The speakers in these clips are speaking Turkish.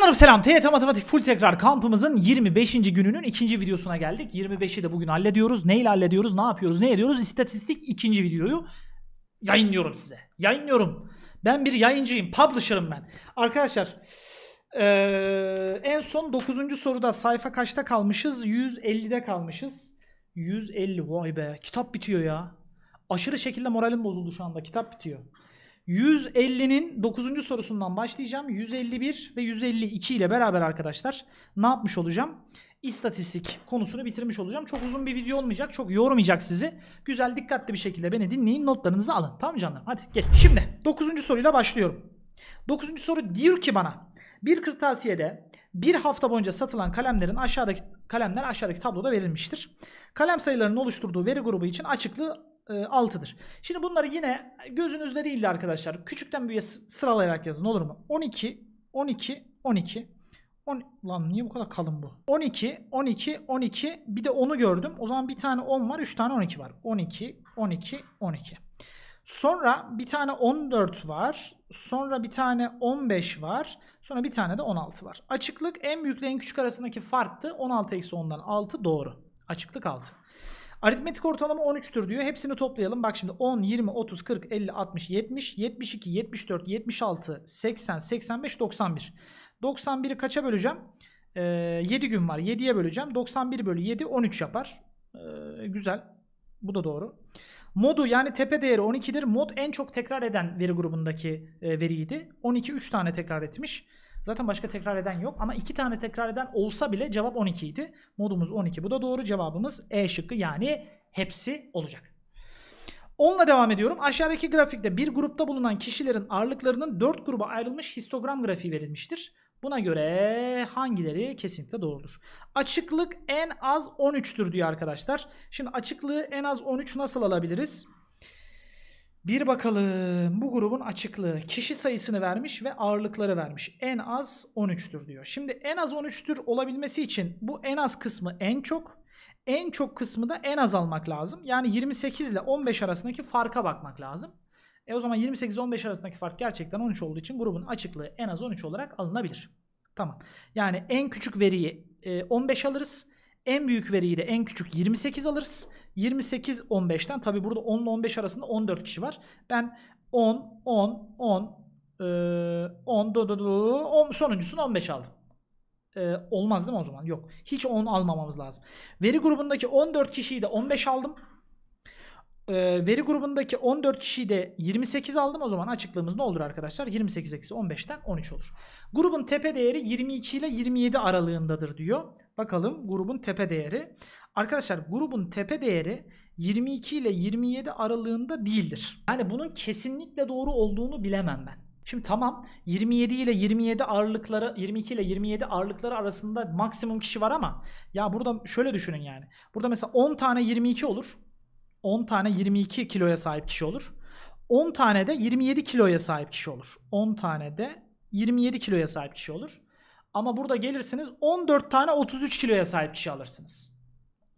Canlarım selam. TYT Matematik Full Tekrar kampımızın 25. gününün ikinci videosuna geldik. 25'i de bugün hallediyoruz. Neyle hallediyoruz? Ne yapıyoruz? Ne ediyoruz? İstatistik ikinci videoyu yayınlıyorum size. Yayınlıyorum. Ben bir yayıncıyım. Publisher'ım ben. Arkadaşlar ee, en son 9. soruda sayfa kaçta kalmışız? 150'de kalmışız. 150 vay be kitap bitiyor ya. Aşırı şekilde moralim bozuldu şu anda. Kitap bitiyor. 150'nin 9. sorusundan başlayacağım. 151 ve 152 ile beraber arkadaşlar ne yapmış olacağım? İstatistik konusunu bitirmiş olacağım. Çok uzun bir video olmayacak. Çok yormayacak sizi. Güzel dikkatli bir şekilde beni dinleyin. Notlarınızı alın. Tamam canlarım? Hadi gel. Şimdi 9. soruyla başlıyorum. 9. soru diyor ki bana bir kırtasiyede bir hafta boyunca satılan kalemlerin aşağıdaki kalemler aşağıdaki tabloda verilmiştir. Kalem sayılarının oluşturduğu veri grubu için açıklı 6'dır. E, Şimdi bunları yine gözünüzde değildi arkadaşlar. Küçükten büyüğe sıralayarak yazın olur mu? 12, 12, 12. 10, lan niye bu kadar kalın bu? 12, 12, 12. Bir de 10'u gördüm. O zaman bir tane 10 var, 3 tane 12 var. 12, 12, 12. Sonra bir tane 14 var. Sonra bir tane 15 var. Sonra bir tane de 16 var. Açıklık en büyükle en küçük arasındaki farktı. 16-10'dan eksi 6 doğru. Açıklık 6. Aritmetik ortalama 13'tür diyor. Hepsini toplayalım. Bak şimdi 10, 20, 30, 40, 50, 60, 70, 72, 74, 76, 80, 85, 91. 91'i kaça böleceğim? Ee, 7 gün var. 7'ye böleceğim. 91 bölü 7 13 yapar. Ee, güzel. Bu da doğru. Modu yani tepe değeri 12'dir. Mod en çok tekrar eden veri grubundaki e, veriydi. 12 3 tane tekrar etmiş. Zaten başka tekrar eden yok ama iki tane tekrar eden olsa bile cevap 12 idi. Modumuz 12. Bu da doğru cevabımız E şıkkı yani hepsi olacak. Onunla devam ediyorum. Aşağıdaki grafikte bir grupta bulunan kişilerin ağırlıklarının 4 gruba ayrılmış histogram grafiği verilmiştir. Buna göre hangileri kesinlikle doğrudur? Açıklık en az 13'tür diyor arkadaşlar. Şimdi açıklığı en az 13 nasıl alabiliriz? Bir bakalım bu grubun açıklığı kişi sayısını vermiş ve ağırlıkları vermiş. En az 13'tür diyor. Şimdi en az 13'tür olabilmesi için bu en az kısmı en çok, en çok kısmı da en az almak lazım. Yani 28 ile 15 arasındaki farka bakmak lazım. E o zaman 28-15 arasındaki fark gerçekten 13 olduğu için grubun açıklığı en az 13 olarak alınabilir. Tamam. Yani en küçük veriyi 15 e, alırız. En büyük veriyi de en küçük 28 alırız. 28-15'ten tabi burada 10 ile 15 arasında 14 kişi var. Ben 10, 10, 10, 10, do, do, do, 10 sonuncusunu 15 aldım. Ee, olmaz değil mi o zaman? Yok. Hiç 10 almamamız lazım. Veri grubundaki 14 kişiyi de 15 aldım. Ee, veri grubundaki 14 kişiyi de 28 aldım. O zaman açıklığımız ne olur arkadaşlar? 28 eksi 15'ten 13 olur. Grubun tepe değeri 22 ile 27 aralığındadır diyor. Bakalım grubun tepe değeri. Arkadaşlar grubun tepe değeri 22 ile 27 aralığında değildir. Yani bunun kesinlikle doğru olduğunu bilemem ben. Şimdi tamam 27 ile 27 aralıkları 22 ile 27 aralıkları arasında maksimum kişi var ama ya burada şöyle düşünün yani. Burada mesela 10 tane 22 olur. 10 tane 22 kiloya sahip kişi olur. 10 tane de 27 kiloya sahip kişi olur. 10 tane de 27 kiloya sahip kişi olur. Ama burada gelirsiniz 14 tane 33 kiloya sahip kişi alırsınız.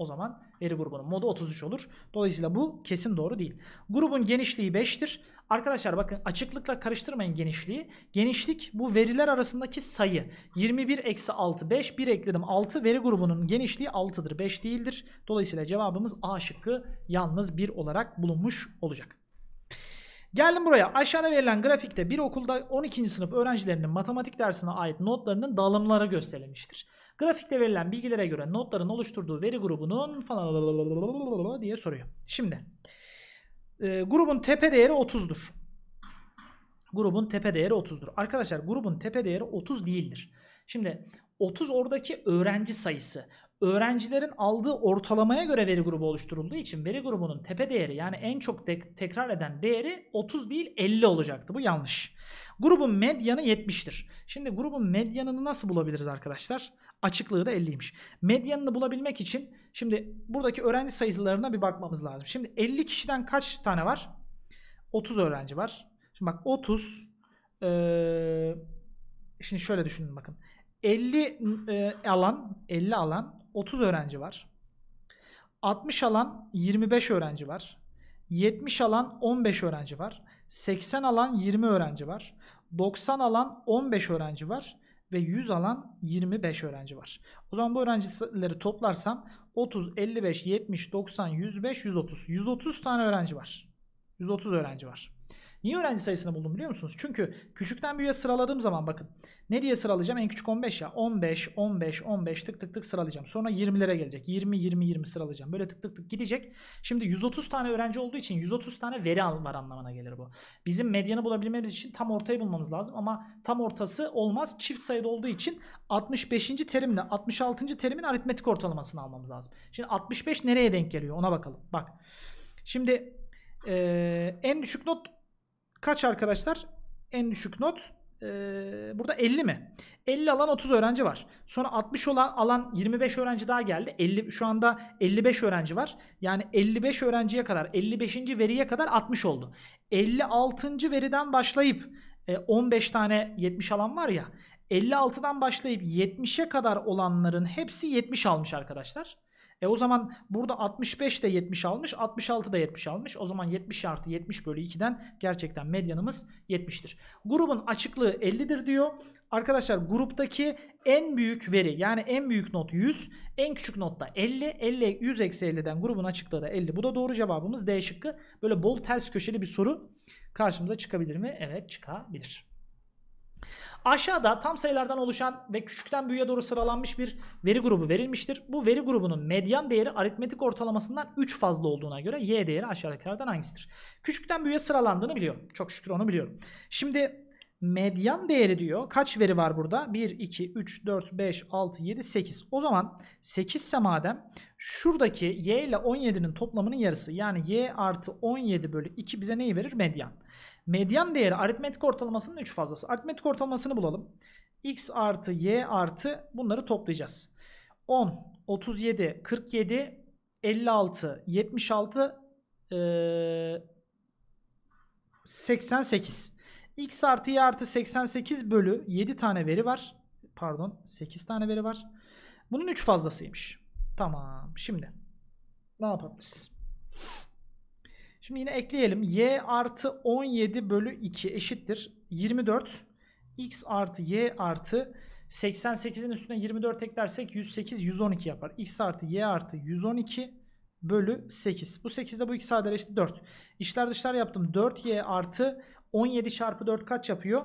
O zaman veri grubunun modu 33 olur. Dolayısıyla bu kesin doğru değil. Grubun genişliği 5'tir. Arkadaşlar bakın açıklıkla karıştırmayın genişliği. Genişlik bu veriler arasındaki sayı. 21 eksi 6 5 1 ekledim 6 veri grubunun genişliği 6'dır 5 değildir. Dolayısıyla cevabımız A şıkkı yalnız 1 olarak bulunmuş olacak. Geldim buraya. Aşağıda verilen grafikte bir okulda 12. sınıf öğrencilerinin matematik dersine ait notlarının dağılımları gösterilmiştir. Grafikte verilen bilgilere göre notların oluşturduğu veri grubunun falan diye soruyor. Şimdi e, grubun tepe değeri 30'dur. Grubun tepe değeri 30'dur. Arkadaşlar grubun tepe değeri 30 değildir. Şimdi 30 oradaki öğrenci sayısı. Öğrencilerin aldığı ortalamaya göre veri grubu oluşturulduğu için veri grubunun tepe değeri yani en çok tek tekrar eden değeri 30 değil 50 olacaktı. Bu yanlış. Grubun medyanı 70'tir. Şimdi grubun medyanını nasıl bulabiliriz arkadaşlar? Açıklığı da 50'ymiş. Medyanını bulabilmek için şimdi buradaki öğrenci sayılarına bir bakmamız lazım. Şimdi 50 kişiden kaç tane var? 30 öğrenci var. Şimdi bak 30 ee, şimdi şöyle düşünün bakın. 50 e, alan 50 alan 30 öğrenci var. 60 alan 25 öğrenci var. 70 alan 15 öğrenci var. 80 alan 20 öğrenci var. 90 alan 15 öğrenci var ve 100 alan 25 öğrenci var. O zaman bu öğrencileri toplarsam 30, 55, 70, 90, 105, 130. 130 tane öğrenci var. 130 öğrenci var. Niye öğrenci sayısını buldum biliyor musunuz? Çünkü küçükten büyüğe sıraladığım zaman bakın. Ne diye sıralayacağım? En küçük 15 ya. 15, 15, 15 tık tık tık sıralayacağım. Sonra 20'lere gelecek. 20, 20, 20 sıralayacağım. Böyle tık tık tık gidecek. Şimdi 130 tane öğrenci olduğu için 130 tane veri var anlamına gelir bu. Bizim medyanı bulabilmemiz için tam ortayı bulmamız lazım ama tam ortası olmaz. Çift sayıda olduğu için 65. terimle 66. terimin aritmetik ortalamasını almamız lazım. Şimdi 65 nereye denk geliyor ona bakalım. Bak. Şimdi ee, en düşük not Kaç arkadaşlar? En düşük not burada 50 mi? 50 alan 30 öğrenci var. Sonra 60 olan alan 25 öğrenci daha geldi. 50 şu anda 55 öğrenci var. Yani 55 öğrenciye kadar 55. veriye kadar 60 oldu. 56. veriden başlayıp 15 tane 70 alan var ya. 56'dan başlayıp 70'e kadar olanların hepsi 70 almış arkadaşlar. E o zaman burada 65 de 70 almış. 66 da 70 almış. O zaman 70 artı 70 bölü 2'den gerçekten medyanımız 70'tir. Grubun açıklığı 50'dir diyor. Arkadaşlar gruptaki en büyük veri yani en büyük not 100. En küçük not da 50. 50 100 eksi 50'den grubun açıklığı da 50. Bu da doğru cevabımız D şıkkı. Böyle bol ters köşeli bir soru karşımıza çıkabilir mi? Evet çıkabilir. Aşağıda tam sayılardan oluşan ve küçükten büyüğe doğru sıralanmış bir veri grubu verilmiştir. Bu veri grubunun medyan değeri aritmetik ortalamasından 3 fazla olduğuna göre y değeri aşağıdakilerden hangisidir? Küçükten büyüğe sıralandığını biliyorum. Çok şükür onu biliyorum. Şimdi medyan değeri diyor. Kaç veri var burada? 1, 2, 3, 4, 5, 6, 7, 8. O zaman 8 ise madem şuradaki y ile 17'nin toplamının yarısı yani y artı 17 bölü 2 bize neyi verir? Medyan. Medyan değeri aritmetik ortalamasının 3 fazlası. Aritmetik ortalamasını bulalım. X artı Y artı bunları toplayacağız. 10, 37, 47, 56, 76, ee, 88. X artı Y artı 88 bölü 7 tane veri var. Pardon 8 tane veri var. Bunun 3 fazlasıymış. Tamam şimdi ne yapabiliriz? Şimdi yine ekleyelim. Y artı 17 bölü 2 eşittir. 24 x artı y artı 88'in üstüne 24 eklersek 108 112 yapar. x artı y artı 112 bölü 8. Bu 8'de bu ikisi sadeleşti 4. İşler dışlar yaptım. 4y artı 17 çarpı 4 kaç yapıyor?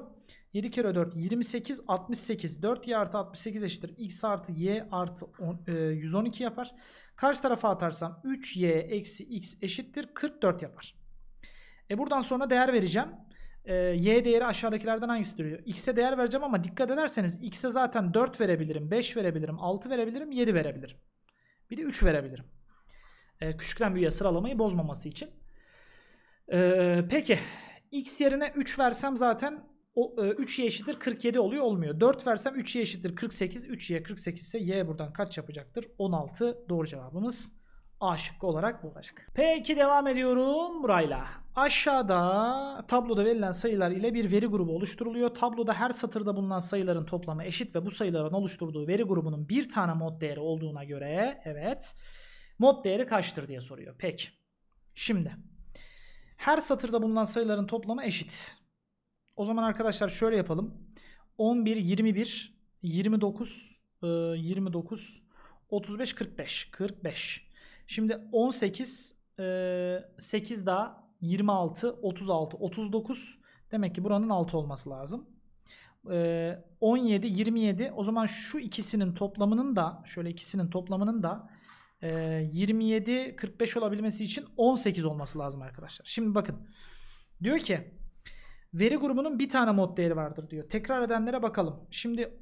7 kere 4 28 68. 4y artı 68 eşittir. x artı y artı 10, e, 112 yapar. Karşı tarafa atarsam 3y eksi x eşittir 44 yapar. E buradan sonra değer vereceğim. E, y değeri aşağıdakilerden hangisi duruyor? X'e değer vereceğim ama dikkat ederseniz X'e zaten 4 verebilirim, 5 verebilirim, 6 verebilirim, 7 verebilirim. Bir de 3 verebilirim. E, küçükten büyüğe sıralamayı bozmaması için. E, peki x yerine 3 versem zaten 3y e, eşittir 47 oluyor olmuyor. 4 versem 3y eşittir 48. 3y 48 ise y buradan kaç yapacaktır? 16 doğru cevabımız A şıkkı olarak bulacak. Peki devam ediyorum burayla. Aşağıda tabloda verilen sayılar ile bir veri grubu oluşturuluyor. Tabloda her satırda bulunan sayıların toplamı eşit ve bu sayıların oluşturduğu veri grubunun bir tane mod değeri olduğuna göre evet mod değeri kaçtır diye soruyor. Peki. Şimdi her satırda bulunan sayıların toplamı eşit. O zaman arkadaşlar şöyle yapalım. 11, 21, 29, 29, 35, 45. 45. Şimdi 18, 8 e, daha 26, 36, 39. Demek ki buranın 6 olması lazım. 17, e, 27. O zaman şu ikisinin toplamının da şöyle ikisinin toplamının da 27, e, 45 olabilmesi için 18 olması lazım arkadaşlar. Şimdi bakın. Diyor ki Veri grubunun bir tane mod değeri vardır diyor. Tekrar edenlere bakalım. Şimdi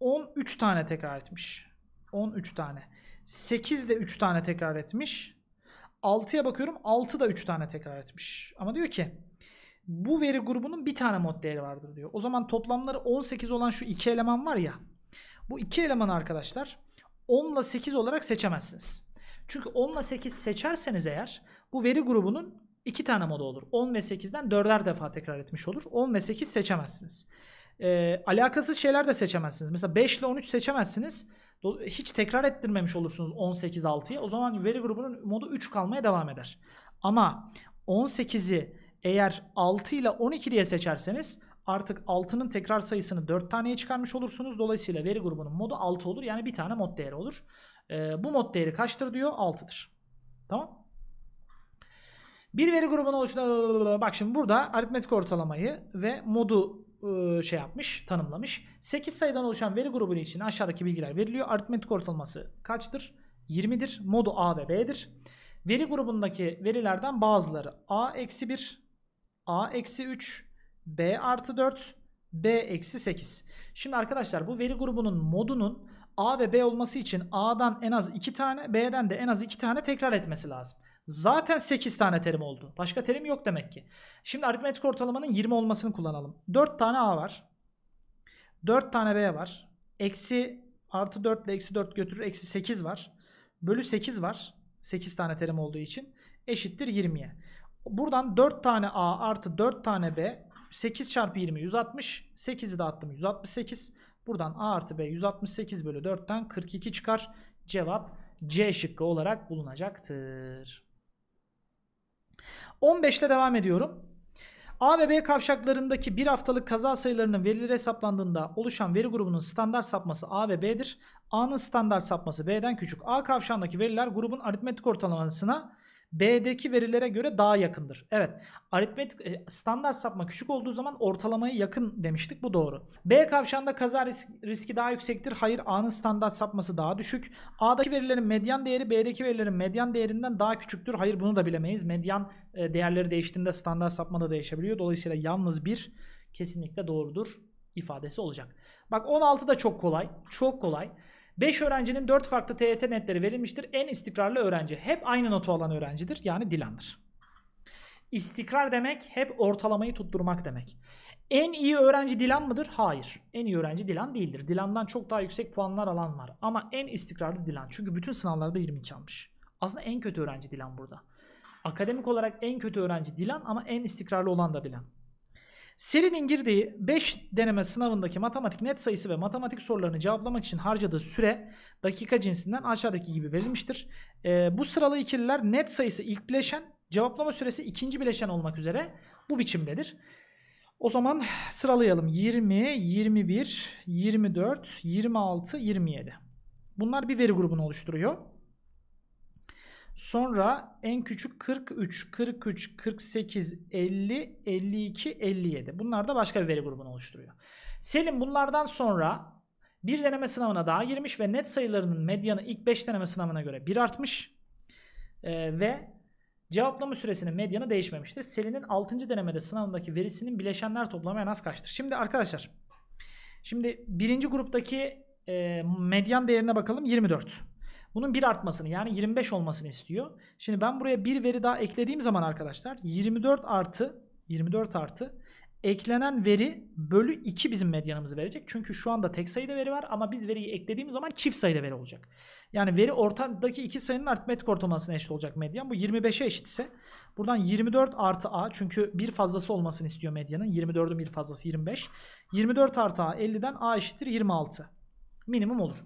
13 tane tekrar etmiş. 13 tane. 8 de 3 tane tekrar etmiş. 6'ya bakıyorum 6 da 3 tane tekrar etmiş. Ama diyor ki bu veri grubunun bir tane mod değeri vardır diyor. O zaman toplamları 18 olan şu iki eleman var ya. Bu iki eleman arkadaşlar 10 ile 8 olarak seçemezsiniz. Çünkü 10 ile 8 seçerseniz eğer bu veri grubunun 2 tane moda olur. 10 ve 8'den 4'er defa tekrar etmiş olur. 10 ve 8 seçemezsiniz. E, alakasız şeyler de seçemezsiniz. Mesela 5 ile 13 seçemezsiniz. Hiç tekrar ettirmemiş olursunuz 18 6'yı. O zaman veri grubunun modu 3 kalmaya devam eder. Ama 18'i eğer 6 ile 12 diye seçerseniz artık 6'nın tekrar sayısını 4 taneye çıkarmış olursunuz. Dolayısıyla veri grubunun modu 6 olur. Yani bir tane mod değeri olur. E, bu mod değeri kaçtır diyor? 6'dır. Tamam. Bir veri grubunu oluşturan bak şimdi burada aritmetik ortalamayı ve modu ıı, şey yapmış, tanımlamış. 8 sayıdan oluşan veri grubu için aşağıdaki bilgiler veriliyor. Aritmetik ortalaması kaçtır? 20'dir. Modu A ve B'dir. Veri grubundaki verilerden bazıları A-1, A-3, B artı 4, B eksi 8. Şimdi arkadaşlar bu veri grubunun modunun A ve B olması için A'dan en az 2 tane, B'den de en az 2 tane tekrar etmesi lazım. Zaten 8 tane terim oldu. Başka terim yok demek ki. Şimdi aritmetik ortalamanın 20 olmasını kullanalım. 4 tane A var. 4 tane B var. Eksi artı 4 ile eksi 4 götürür. Eksi 8 var. Bölü 8 var. 8 tane terim olduğu için. Eşittir 20'ye. Buradan 4 tane A artı 4 tane B 8 çarpı 20 160. 8'i de attım 168. Buradan A artı B 168 bölü 4'ten 42 çıkar. Cevap C şıkkı olarak bulunacaktır. 15'te devam ediyorum. A ve B kavşaklarındaki bir haftalık kaza sayılarının verileri hesaplandığında oluşan veri grubunun standart sapması A ve B'dir. A'nın standart sapması B'den küçük. A kavşağındaki veriler grubun aritmetik ortalamasına B'deki verilere göre daha yakındır. Evet. Aritmetik e, standart sapma küçük olduğu zaman ortalamaya yakın demiştik. Bu doğru. B kavşağında kaza risk, riski daha yüksektir. Hayır A'nın standart sapması daha düşük. A'daki verilerin medyan değeri B'deki verilerin medyan değerinden daha küçüktür. Hayır bunu da bilemeyiz. Medyan e, değerleri değiştiğinde standart sapma da değişebiliyor. Dolayısıyla yalnız bir kesinlikle doğrudur ifadesi olacak. Bak 16 da çok kolay. Çok kolay. 5 öğrencinin 4 farklı TYT netleri verilmiştir. En istikrarlı öğrenci hep aynı notu alan öğrencidir. Yani Dilan'dır. İstikrar demek hep ortalamayı tutturmak demek. En iyi öğrenci Dilan mıdır? Hayır. En iyi öğrenci Dilan değildir. Dilan'dan çok daha yüksek puanlar alan var. Ama en istikrarlı Dilan. Çünkü bütün sınavlarda 22 almış. Aslında en kötü öğrenci Dilan burada. Akademik olarak en kötü öğrenci Dilan ama en istikrarlı olan da Dilan. Serinin girdiği 5 deneme sınavındaki matematik net sayısı ve matematik sorularını cevaplamak için harcadığı süre dakika cinsinden aşağıdaki gibi verilmiştir. E, bu sıralı ikililer net sayısı ilk bileşen, cevaplama süresi ikinci bileşen olmak üzere bu biçimdedir. O zaman sıralayalım. 20, 21, 24, 26, 27. Bunlar bir veri grubunu oluşturuyor. Sonra en küçük 43, 43, 48, 50, 52, 57. Bunlar da başka bir veri grubunu oluşturuyor. Selim bunlardan sonra bir deneme sınavına daha girmiş ve net sayılarının medyanı ilk 5 deneme sınavına göre 1 artmış. Ee, ve cevaplama süresinin medyanı değişmemiştir. Selin'in 6. denemede sınavındaki verisinin bileşenler toplamı en az kaçtır? Şimdi arkadaşlar şimdi birinci gruptaki e, medyan değerine bakalım 24. Bunun 1 artmasını yani 25 olmasını istiyor. Şimdi ben buraya bir veri daha eklediğim zaman arkadaşlar 24 artı 24 artı eklenen veri bölü 2 bizim medyanımızı verecek. Çünkü şu anda tek sayıda veri var ama biz veriyi eklediğimiz zaman çift sayıda veri olacak. Yani veri ortadaki iki sayının aritmetik ortalamasına eşit olacak medyan. Bu 25'e eşit ise buradan 24 artı a çünkü bir fazlası olmasını istiyor medyanın. 24'ün bir fazlası 25. 24 artı a 50'den a eşittir 26. Minimum olur.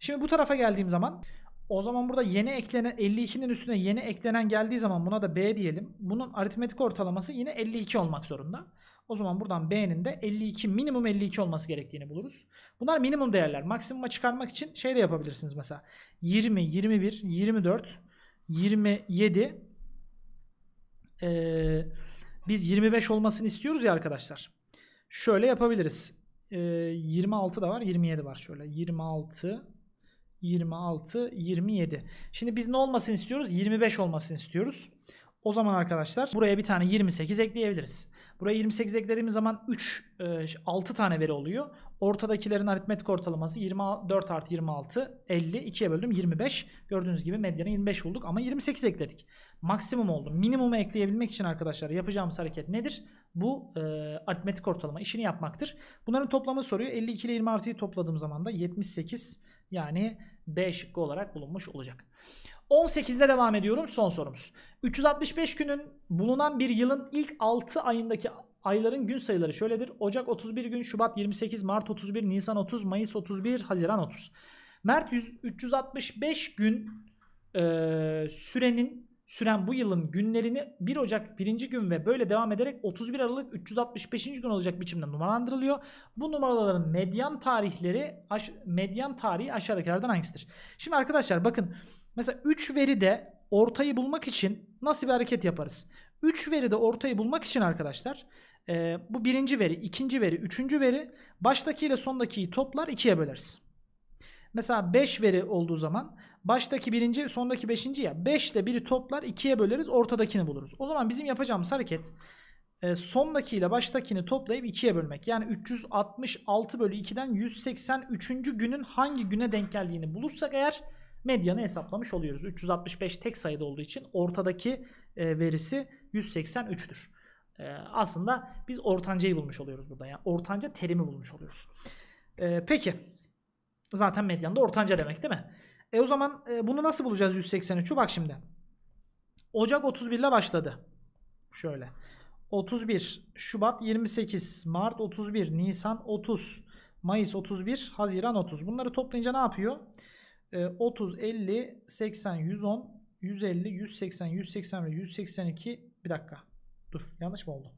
Şimdi bu tarafa geldiğim zaman o zaman burada yeni eklenen 52'nin üstüne yeni eklenen geldiği zaman buna da B diyelim. Bunun aritmetik ortalaması yine 52 olmak zorunda. O zaman buradan B'nin de 52 minimum 52 olması gerektiğini buluruz. Bunlar minimum değerler. Maksimuma çıkarmak için şey de yapabilirsiniz mesela. 20, 21, 24, 27 ee, biz 25 olmasını istiyoruz ya arkadaşlar. Şöyle yapabiliriz. Ee, 26 da var, 27 var şöyle. 26 26, 27. Şimdi biz ne olmasını istiyoruz? 25 olmasını istiyoruz. O zaman arkadaşlar buraya bir tane 28 ekleyebiliriz. Buraya 28 eklediğimiz zaman 3, 6 e, tane veri oluyor. Ortadakilerin aritmetik ortalaması 24 artı 26, 50. 2'ye böldüm 25. Gördüğünüz gibi medyanı 25 bulduk ama 28 ekledik. Maksimum oldu. Minimumu ekleyebilmek için arkadaşlar yapacağımız hareket nedir? Bu e, aritmetik ortalama işini yapmaktır. Bunların toplamı soruyor. 52 ile 20 artıyı topladığım zaman da 78 yani B şıkkı olarak bulunmuş olacak. 18'de devam ediyorum son sorumuz. 365 günün bulunan bir yılın ilk 6 ayındaki ayların gün sayıları şöyledir. Ocak 31 gün, Şubat 28, Mart 31, Nisan 30, Mayıs 31, Haziran 30. Mert 100, 365 gün e, sürenin süren bu yılın günlerini 1 Ocak 1. gün ve böyle devam ederek 31 Aralık 365. gün olacak biçimde numaralandırılıyor. Bu numaraların medyan tarihleri medyan tarihi aşağıdakilerden hangisidir? Şimdi arkadaşlar bakın mesela 3 veride ortayı bulmak için nasıl bir hareket yaparız? 3 veride ortayı bulmak için arkadaşlar e, bu birinci veri, ikinci veri, üçüncü veri baştaki ile sondakiyi toplar ikiye böleriz. Mesela 5 veri olduğu zaman Baştaki birinci, sondaki beşinci ya. Beşte biri toplar, ikiye böleriz, ortadakini buluruz. O zaman bizim yapacağımız hareket e, sondaki ile baştakini toplayıp ikiye bölmek. Yani 366 bölü 2'den 183. günün hangi güne denk geldiğini bulursak eğer medyanı hesaplamış oluyoruz. 365 tek sayıda olduğu için ortadaki e, verisi 183'tür. E, aslında biz ortancayı bulmuş oluyoruz burada. Yani ortanca terimi bulmuş oluyoruz. E, peki. Zaten medyan da ortanca demek değil mi? E o zaman e, bunu nasıl bulacağız 183 Bak şimdi. Ocak 31 ile başladı. Şöyle. 31, Şubat 28, Mart 31, Nisan 30, Mayıs 31, Haziran 30. Bunları toplayınca ne yapıyor? E, 30, 50, 80, 110, 150, 180, 181, 182. Bir dakika. Dur yanlış mı oldu?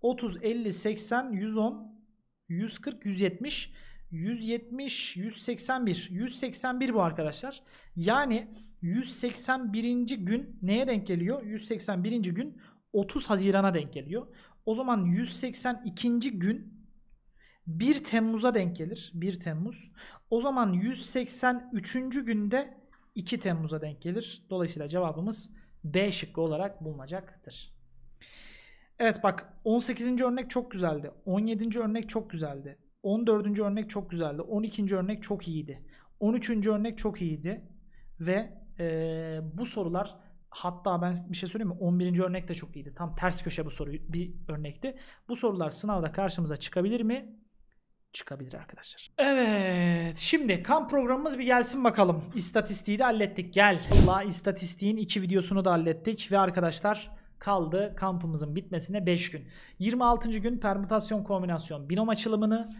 30, 50, 80, 110, 140, 170. 170, 181. 181 bu arkadaşlar. Yani 181. gün neye denk geliyor? 181. gün 30 Haziran'a denk geliyor. O zaman 182. gün 1 Temmuz'a denk gelir. 1 Temmuz. O zaman 183. günde 2 Temmuz'a denk gelir. Dolayısıyla cevabımız B şıkkı olarak bulunacaktır. Evet bak 18. örnek çok güzeldi. 17. örnek çok güzeldi. 14. örnek çok güzeldi. 12. örnek çok iyiydi. 13. örnek çok iyiydi. Ve e, bu sorular hatta ben bir şey söyleyeyim mi? 11. örnek de çok iyiydi. Tam ters köşe bu soru bir örnekti. Bu sorular sınavda karşımıza çıkabilir mi? çıkabilir arkadaşlar. Evet şimdi kamp programımız bir gelsin bakalım. İstatistiği de hallettik gel. Valla istatistiğin iki videosunu da hallettik ve arkadaşlar kaldı kampımızın bitmesine 5 gün. 26. gün permütasyon kombinasyon binom açılımını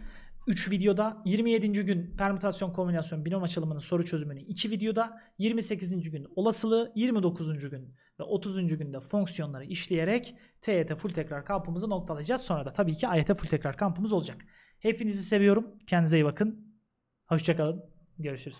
3 videoda, 27. gün permütasyon kombinasyon binom açılımının soru çözümünü 2 videoda, 28. gün olasılığı, 29. gün ve 30. günde fonksiyonları işleyerek TYT full tekrar kampımızı noktalayacağız. Sonra da tabii ki AYT full tekrar kampımız olacak. Hepinizi seviyorum. Kendinize iyi bakın. Hoşçakalın. Görüşürüz.